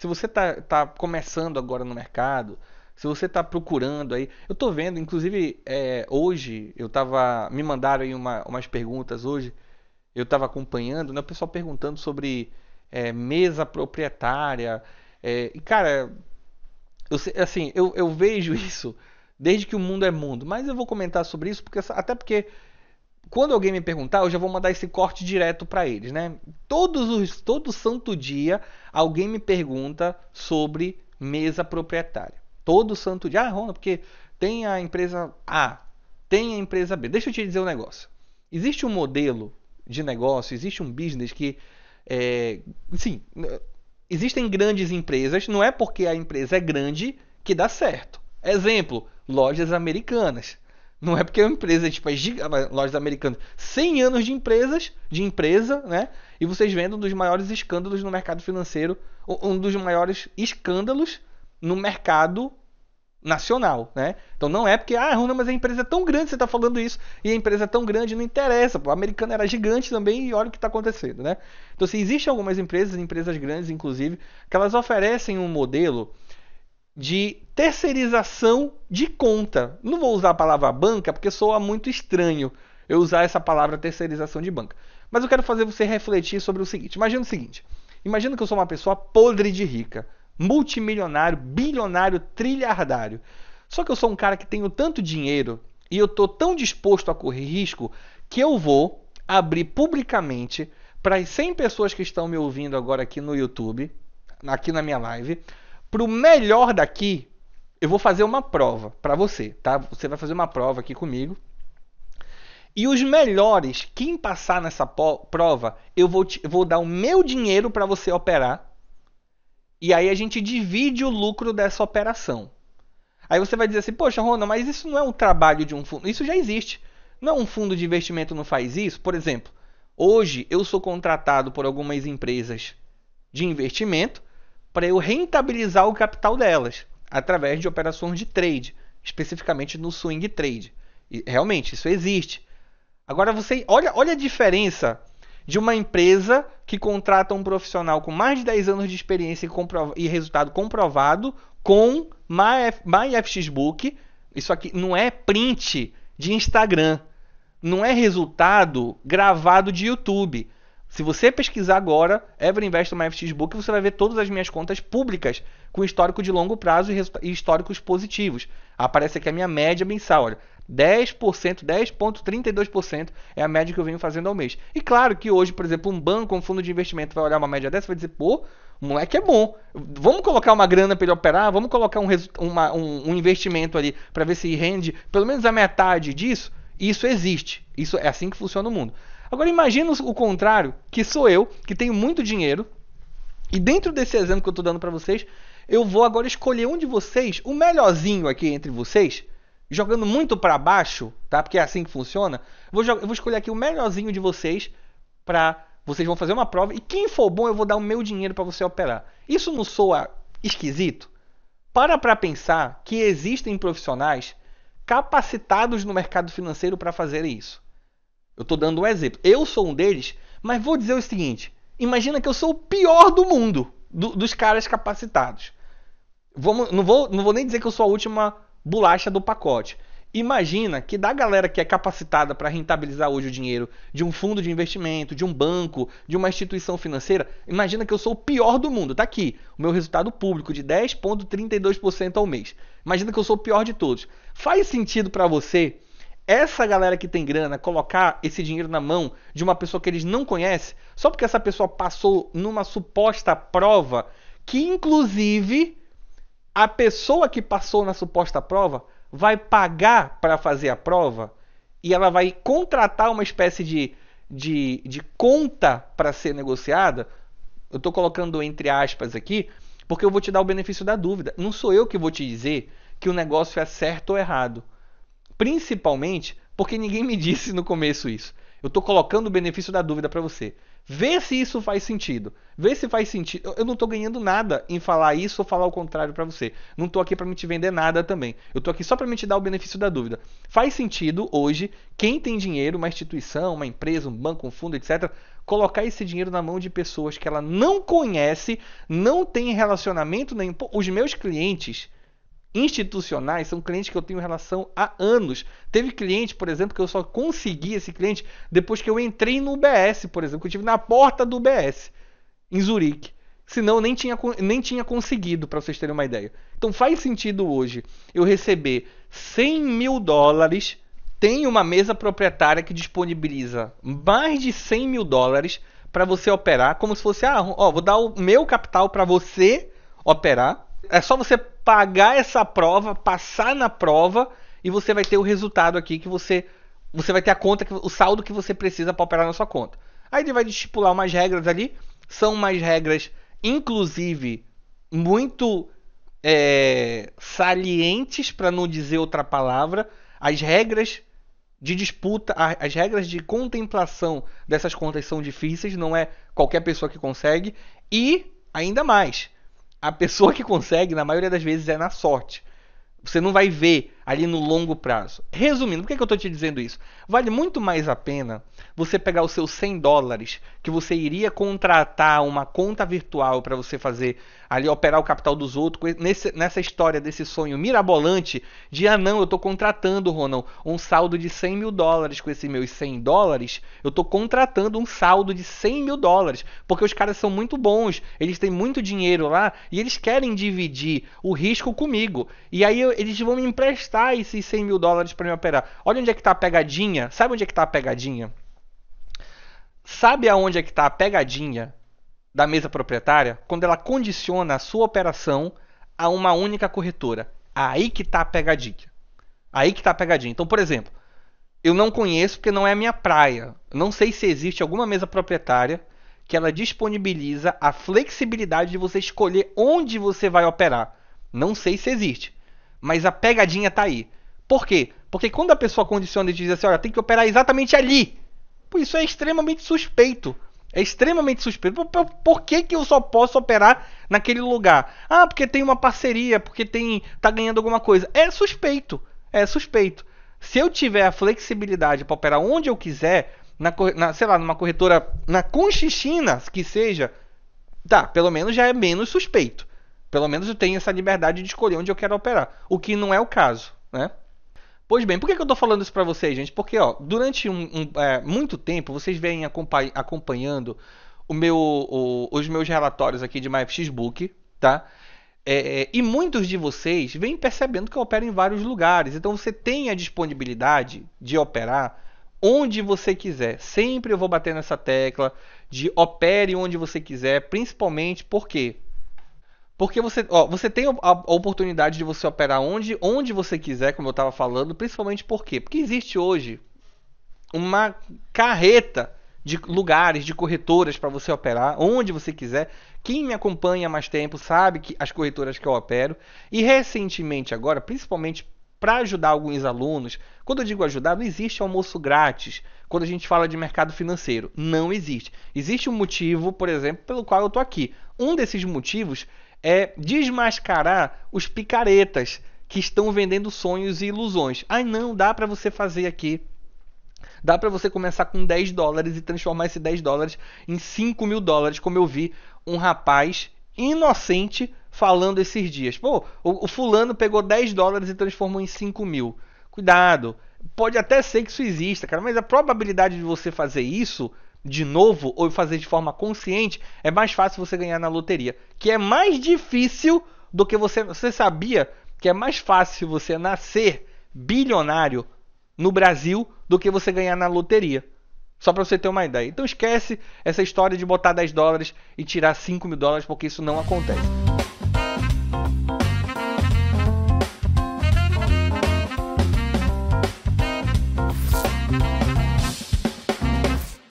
Se você tá, tá começando agora no mercado, se você está procurando aí, eu estou vendo, inclusive é, hoje eu tava me mandaram aí uma, umas perguntas hoje, eu estava acompanhando, né, o pessoal perguntando sobre é, mesa proprietária, é, e cara, eu, assim, eu, eu vejo isso desde que o mundo é mundo, mas eu vou comentar sobre isso porque até porque quando alguém me perguntar, eu já vou mandar esse corte direto para eles, né? Todos os todo santo dia alguém me pergunta sobre mesa proprietária. Todo santo dia, ah, Rona, porque tem a empresa A, tem a empresa B. Deixa eu te dizer um negócio. Existe um modelo de negócio, existe um business que é, sim, existem grandes empresas, não é porque a empresa é grande que dá certo. Exemplo, lojas americanas. Não é porque é uma empresa, tipo, é lojas americanas, 100 anos de empresas, de empresa, né? E vocês vendo um dos maiores escândalos no mercado financeiro, um dos maiores escândalos no mercado nacional, né? Então não é porque, ah, Runa, mas a empresa é tão grande, você está falando isso, e a empresa é tão grande, não interessa, pô, a americana era gigante também e olha o que está acontecendo, né? Então, se assim, existem algumas empresas, empresas grandes inclusive, que elas oferecem um modelo de terceirização de conta. Não vou usar a palavra banca porque soa muito estranho eu usar essa palavra terceirização de banca. Mas eu quero fazer você refletir sobre o seguinte. Imagina o seguinte: imagina que eu sou uma pessoa podre de rica, multimilionário, bilionário, trilhardário. Só que eu sou um cara que tenho tanto dinheiro e eu tô tão disposto a correr risco que eu vou abrir publicamente para as 100 pessoas que estão me ouvindo agora aqui no YouTube, aqui na minha live, Pro melhor daqui, eu vou fazer uma prova para você, tá? Você vai fazer uma prova aqui comigo. E os melhores, quem passar nessa prova, eu vou, te, vou dar o meu dinheiro para você operar. E aí a gente divide o lucro dessa operação. Aí você vai dizer assim, poxa, Rona, mas isso não é um trabalho de um fundo. Isso já existe. Não é um fundo de investimento não faz isso? Por exemplo, hoje eu sou contratado por algumas empresas de investimento para eu rentabilizar o capital delas através de operações de trade, especificamente no swing trade. E, realmente, isso existe. Agora você olha, olha a diferença de uma empresa que contrata um profissional com mais de 10 anos de experiência e, comprov e resultado comprovado com MyFXBook. Isso aqui não é print de Instagram, não é resultado gravado de YouTube. Se você pesquisar agora Everinvest no FX Book, você vai ver todas as minhas contas públicas com histórico de longo prazo e históricos positivos. Aparece aqui a minha média mensal, olha. 10%, 10,32% é a média que eu venho fazendo ao mês. E claro que hoje, por exemplo, um banco, um fundo de investimento vai olhar uma média dessa e vai dizer, pô, o moleque é bom. Vamos colocar uma grana para ele operar, vamos colocar um, uma, um, um investimento ali para ver se rende pelo menos a metade disso. Isso existe. Isso é assim que funciona o mundo. Agora imagina o contrário, que sou eu, que tenho muito dinheiro, e dentro desse exemplo que eu estou dando para vocês, eu vou agora escolher um de vocês, o melhorzinho aqui entre vocês, jogando muito para baixo, tá? Porque é assim que funciona. Vou, eu vou escolher aqui o melhorzinho de vocês para vocês vão fazer uma prova e quem for bom eu vou dar o meu dinheiro para você operar. Isso não soa esquisito? Para para pensar que existem profissionais capacitados no mercado financeiro para fazer isso. Eu estou dando um exemplo. Eu sou um deles, mas vou dizer o seguinte: imagina que eu sou o pior do mundo do, dos caras capacitados. Vamos, não, vou, não vou nem dizer que eu sou a última bolacha do pacote. Imagina que da galera que é capacitada para rentabilizar hoje o dinheiro de um fundo de investimento, de um banco, de uma instituição financeira, imagina que eu sou o pior do mundo, tá aqui, o meu resultado público de 10.32% ao mês. Imagina que eu sou o pior de todos. Faz sentido para você essa galera que tem grana colocar esse dinheiro na mão de uma pessoa que eles não conhecem, só porque essa pessoa passou numa suposta prova, que inclusive a pessoa que passou na suposta prova vai pagar para fazer a prova e ela vai contratar uma espécie de, de, de conta para ser negociada. Eu estou colocando entre aspas aqui, porque eu vou te dar o benefício da dúvida. Não sou eu que vou te dizer que o negócio é certo ou errado. Principalmente porque ninguém me disse no começo isso. Eu estou colocando o benefício da dúvida para você. Vê se isso faz sentido. Vê se faz sentido. Eu não estou ganhando nada em falar isso ou falar o contrário para você. Não estou aqui para me te vender nada também. Eu estou aqui só para me te dar o benefício da dúvida. Faz sentido hoje quem tem dinheiro, uma instituição, uma empresa, um banco, um fundo, etc, colocar esse dinheiro na mão de pessoas que ela não conhece, não tem relacionamento nenhum. Pô, os meus clientes institucionais são clientes que eu tenho relação há anos. Teve cliente, por exemplo, que eu só consegui esse cliente depois que eu entrei no UBS, por exemplo, que eu estive na porta do UBS, em Zurique. Senão eu nem tinha, nem tinha conseguido, para vocês terem uma ideia. Então faz sentido hoje eu receber 100 mil dólares, tem uma mesa proprietária que disponibiliza mais de 100 mil dólares para você operar, como se fosse, ah, ó, vou dar o meu capital para você operar, é só você pagar essa prova, passar na prova e você vai ter o resultado aqui que você você vai ter a conta que, o saldo que você precisa para operar na sua conta. Aí ele vai estipular umas regras ali, são umas regras inclusive muito é, salientes para não dizer outra palavra, as regras de disputa, as regras de contemplação dessas contas são difíceis, não é qualquer pessoa que consegue e ainda mais a pessoa que consegue, na maioria das vezes, é na sorte. Você não vai ver ali no longo prazo. Resumindo, por que, que eu estou te dizendo isso? Vale muito mais a pena você pegar os seus 100 dólares que você iria contratar uma conta virtual para você fazer ali operar o capital dos outros, nesse, nessa história desse sonho mirabolante de ah não, eu estou contratando, Ronald, um saldo de 100 mil dólares com esses meus 100 dólares, eu estou contratando um saldo de 100 mil dólares, porque os caras são muito bons, eles têm muito dinheiro lá e eles querem dividir o risco comigo. E aí eu, eles vão me emprestar tá esses 100 mil dólares para me operar? Olha onde é que tá a pegadinha. Sabe onde é que tá a pegadinha? Sabe aonde é que tá a pegadinha da mesa proprietária? Quando ela condiciona a sua operação a uma única corretora. Aí que tá a pegadinha. Aí que tá a pegadinha. Então, por exemplo, eu não conheço porque não é a minha praia. não sei se existe alguma mesa proprietária que ela disponibiliza a flexibilidade de você escolher onde você vai operar. Não sei se existe. Mas a pegadinha tá aí. Por quê? Porque quando a pessoa condiciona e diz assim, olha, tem que operar exatamente ali. Isso é extremamente suspeito. É extremamente suspeito. Por, por, que, que eu só posso operar naquele lugar? Ah, porque tem uma parceria, porque tem tá ganhando alguma coisa. É suspeito. É suspeito. Se eu tiver a flexibilidade para operar onde eu quiser, na, na, sei lá, numa corretora na Conchichina, que seja, tá, pelo menos já é menos suspeito. Pelo menos eu tenho essa liberdade de escolher onde eu quero operar, o que não é o caso, né? Pois bem, por que, eu estou falando isso para vocês, gente? Porque ó, durante um, um, é, muito tempo vocês vêm acompanhando o meu, o, os meus relatórios aqui de MyFX Book, tá? É, é, e muitos de vocês vêm percebendo que eu opero em vários lugares. Então você tem a disponibilidade de operar onde você quiser. Sempre eu vou bater nessa tecla de opere onde você quiser, principalmente porque porque você, ó, você tem a, oportunidade de você operar onde, onde você quiser, como eu estava falando, principalmente por quê? Porque existe hoje uma carreta de lugares, de corretoras para você operar, onde você quiser. Quem me acompanha há mais tempo sabe que as corretoras que eu opero. E recentemente agora, principalmente para ajudar alguns alunos, quando eu digo ajudar, não existe almoço grátis. Quando a gente fala de mercado financeiro, não existe. Existe um motivo, por exemplo, pelo qual eu estou aqui. Um desses motivos é desmascarar os picaretas que estão vendendo sonhos e ilusões. Ai não, dá para você fazer aqui. Dá para você começar com 10 dólares e transformar esse 10 dólares em 5 mil dólares, como eu vi um rapaz inocente falando esses dias. Pô, o, o fulano pegou 10 dólares e transformou em 5 mil. Cuidado, pode até ser que isso exista, cara, mas a probabilidade de você fazer isso de novo ou fazer de forma consciente, é mais fácil você ganhar na loteria. Que é mais difícil do que você. Você sabia que é mais fácil você nascer bilionário no Brasil do que você ganhar na loteria. Só para você ter uma ideia. Então esquece essa história de botar 10 dólares e tirar 5 mil dólares, porque isso não acontece.